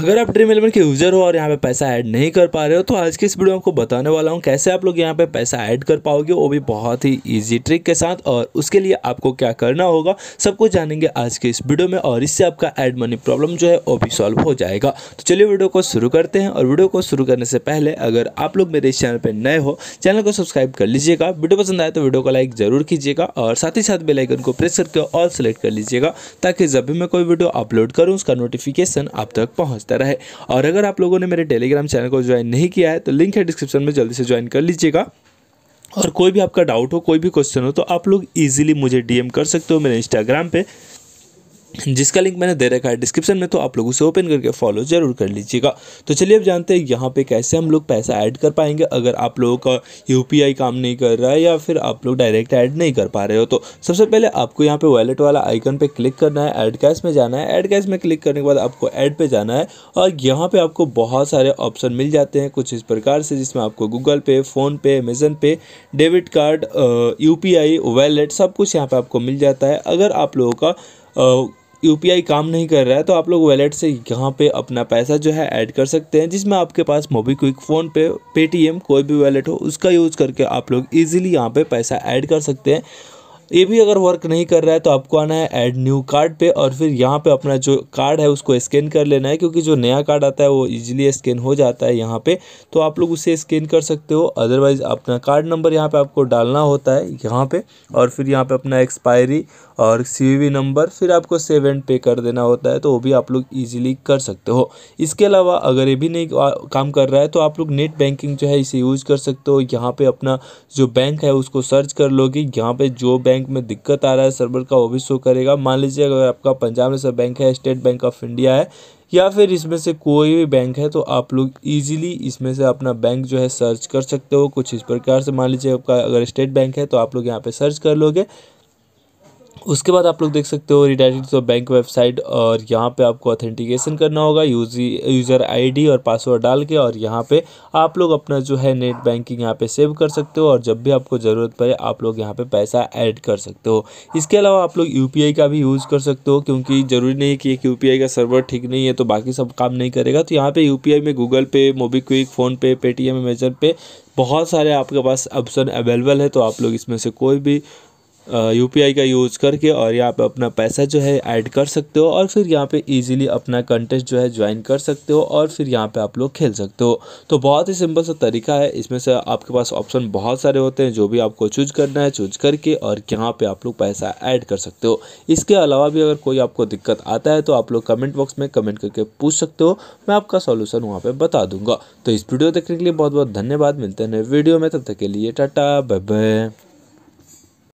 अगर आप dream eleven के यूज़र हो और यहाँ पे पैसा ऐड नहीं कर पा रहे हो तो आज की इस वीडियो में आपको बताने वाला हूँ कैसे आप लोग यहाँ पे पैसा ऐड कर पाओगे वो भी बहुत ही इजी ट्रिक के साथ और उसके लिए आपको क्या करना होगा सब कुछ जानेंगे आज के इस वीडियो में और इससे आपका ऐड मनी प्रॉब्लम जो है वो भी सॉल्व हो जाएगा तो चलिए वीडियो को शुरू करते हैं और वीडियो को शुरू करने से पहले अगर आप लोग मेरे इस चैनल पर नए हो चैनल को सब्सक्राइब कर लीजिएगा वीडियो पसंद आए तो वीडियो को लाइक ज़रूर कीजिएगा और साथ ही साथ बेलाइकन को प्रेस करके ऑल सेलेक्ट कर लीजिएगा ताकि जब भी मैं कोई वीडियो अपलोड करूँ उसका नोटिफिकेशन आप तक पहुँच तरह है और अगर आप लोगों ने मेरे टेलीग्राम चैनल को ज्वाइन नहीं किया है तो लिंक है डिस्क्रिप्शन में जल्दी से ज्वाइन कर लीजिएगा और कोई भी आपका डाउट हो कोई भी क्वेश्चन हो तो आप लोग इजीली मुझे डीएम कर सकते हो मेरे इंस्टाग्राम पे जिसका लिंक मैंने दे रखा है डिस्क्रिप्शन में तो आप लोग उसे ओपन करके फॉलो जरूर कर लीजिएगा तो चलिए अब जानते हैं यहाँ पे कैसे हम लोग पैसा ऐड कर पाएंगे अगर आप लोगों का यू काम नहीं कर रहा है या फिर आप लोग डायरेक्ट ऐड नहीं कर पा रहे हो तो सबसे पहले आपको यहाँ पे वॉलेट वाला आइकन पे क्लिक करना है ऐड कैश में जाना है ऐड कैश में क्लिक करने के बाद आपको ऐड पर जाना है और यहाँ पर आपको बहुत सारे ऑप्शन मिल जाते हैं कुछ इस प्रकार से जिसमें आपको Google Pay PhonePe Amazon Pay debit card यू वॉलेट सब कुछ यहाँ पर आपको मिल जाता है अगर आप लोगों का यू काम नहीं कर रहा है तो आप लोग वैलेट से यहाँ पे अपना पैसा जो है ऐड कर सकते हैं जिसमें आपके पास मोबीक्विक फ़ोन पे पेटीएम कोई भी वैलेट हो उसका यूज़ करके आप लोग इजीली यहाँ पे पैसा ऐड कर सकते हैं ये भी अगर वर्क नहीं कर रहा है तो आपको आना है ऐड न्यू कार्ड पे और फिर यहाँ पे अपना जो कार्ड है उसको स्कैन कर लेना है क्योंकि जो नया कार्ड आता है वो इजीली स्कैन हो जाता है यहाँ पे तो आप लोग उसे स्कैन कर सकते हो अदरवाइज़ अपना कार्ड नंबर यहाँ पे आपको डालना होता है यहाँ पे और फिर यहाँ पे अपना एक्सपायरी और सी नंबर फिर आपको सेव एंड पे कर देना होता है तो वो भी आप लोग ईजिली कर सकते हो इसके अलावा अगर ये भी नहीं काम कर रहा है तो आप लोग नेट बैंकिंग जो है इसे यूज़ कर सकते हो यहाँ पर अपना जो बैंक है उसको सर्च कर लोगे यहाँ पर जो बैंक बैंक में दिक्कत आ रहा है सर्वर का वो भी शो करेगा मान लीजिए अगर आपका पंजाब नेशनल बैंक है स्टेट बैंक ऑफ इंडिया है या फिर इसमें से कोई भी बैंक है तो आप लोग इजीली इसमें से अपना बैंक जो है सर्च कर सकते हो कुछ इस प्रकार से मान लीजिए आपका अगर स्टेट बैंक है तो आप लोग यहाँ पे सर्च कर लोगे उसके बाद आप लोग देख सकते हो रिडायरेक्ट टू बैंक वेबसाइट और यहाँ पे आपको ऑथेंटिकेशन करना होगा यूजी यूज़र आईडी और पासवर्ड डाल के और यहाँ पे आप लोग अपना जो है नेट बैंकिंग यहाँ पे सेव कर सकते हो और जब भी आपको ज़रूरत पड़े आप लोग यहाँ पे पैसा ऐड कर सकते हो इसके अलावा आप लोग यू का भी यूज़ कर सकते हो क्योंकि ज़रूरी नहीं है कि एक यू का सर्वर ठीक नहीं है तो बाकी सब काम नहीं करेगा तो यहाँ पर यू में गूगल पे मोबीक्विक फ़ोनपे पेटीएम अमेजन पे बहुत सारे आपके पास ऑप्शन अवेलेबल है तो आप लोग इसमें से कोई भी आई का यूज़ करके और यहाँ पे अपना पैसा जो है ऐड कर सकते हो और फिर यहाँ पे इजीली अपना कंटेस्ट जो है ज्वाइन कर सकते हो और फिर यहाँ पे आप लोग खेल सकते हो तो बहुत ही सिंपल सा तरीका है इसमें से आपके पास ऑप्शन बहुत सारे होते हैं जो भी आपको चूज करना है चूज करके और यहाँ पर आप लोग पैसा ऐड कर सकते हो इसके अलावा भी अगर कोई आपको दिक्कत आता है तो आप लोग कमेंट बॉक्स में कमेंट करके पूछ सकते हो मैं आपका सोल्यूशन वहाँ पर बता दूंगा तो इस वीडियो देखने के लिए बहुत बहुत धन्यवाद मिलते हैं वीडियो में तब तक के लिए टाटा बाय बाय